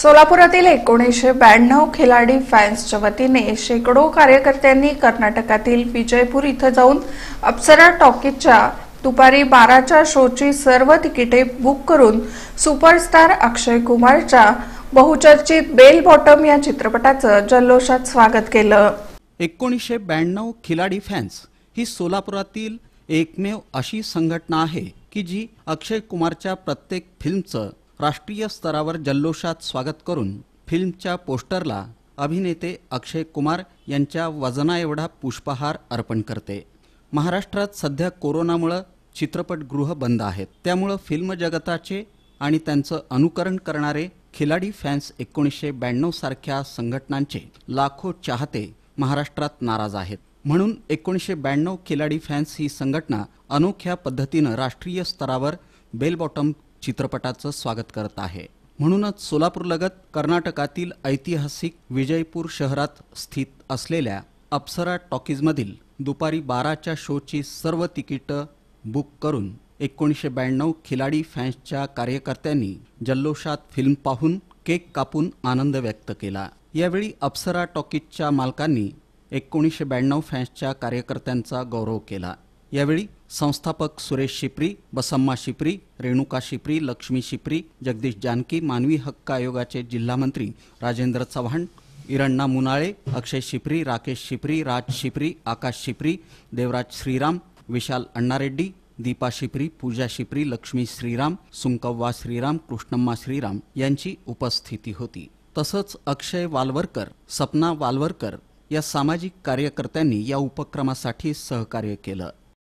सोलापुरातील एकोणीसशे ब्याण्णव खिलाडी फॅन्सच्या वतीने शेकडो कार्यकर्त्यांनी कर्नाटकातील विजयपूर इथं जाऊन अप्सरा टॉकीजच्या दुपारी बाराच्या शोची सर्व तिकिटे बुक करून सुपरस्टार अक्षय कुमारच्या बहुचर्चित बेल बॉटम या चित्रपटाचं जल्लोषात स्वागत केलं एकोणीसशे ब्याण्णव खिलाडी फॅन्स ही सोलापुरातील एकमेव अशी संघटना आहे की जी अक्षय कुमारच्या प्रत्येक फिल्मचं राष्ट्रीय स्तरावर जल्लोषात स्वागत करून फिल्मच्या पोस्टरला अभिनेते अक्षय कुमार यांच्या वजनाएवढा पुष्पहार अर्पण करते महाराष्ट्रात सध्या कोरोनामुळं चित्रपटगृह बंद आहेत त्यामुळं फिल्म जगताचे आणि त्यांचं अनुकरण करणारे खिलाडी फॅन्स एकोणीसशे ब्याण्णव सारख्या संघटनांचे लाखो चाहते महाराष्ट्रात नाराज आहेत म्हणून एकोणीसशे ब्याण्णव खिलाडी फॅन्स ही संघटना अनोख्या पद्धतीनं राष्ट्रीय स्तरावर बेलबॉटम चित्रपटाचं स्वागत करत आहे म्हणूनच सोलापूरलगत कर्नाटकातील ऐतिहासिक विजयपूर शहरात स्थित असलेल्या अप्सरा टॉकीजमधील दुपारी बाराच्या शोची सर्व तिकीटं बुक करून एकोणीसशे ब्याण्णव खिलाडी फॅन्सच्या कार्यकर्त्यांनी जल्लोषात फिल्म पाहून केक कापून आनंद व्यक्त केला यावेळी अप्सरा टॉकीजच्या मालकांनी एकोणीसशे ब्याण्णव फॅन्सच्या कार्यकर्त्यांचा गौरव केला यावेळी संस्थापक सुरेश शिप्री बसम्मा शिप्री रेणुका शिप्री लक्ष्मी शिप्री जगदीश जानकी मानवी हक्क आयोगाचे जिल्हामंत्री राजेंद्र चव्हाण इरण्णा मुनाळे अक्षय शिप्री राकेश शिप्री राज शिप्री आकाश शिप्री देवराज श्रीराम विशाल अण्णारेड्डी दीपा शिप्री पूजा शिप्री लक्ष्मी श्रीराम सुंकव्वा श्रीराम कृष्णम्मा श्रीराम यांची उपस्थिती होती तसंच अक्षय वालवरकर सपना वालवरकर या सामाजिक कार्यकर्त्यांनी या उपक्रमासाठी सहकार्य केलं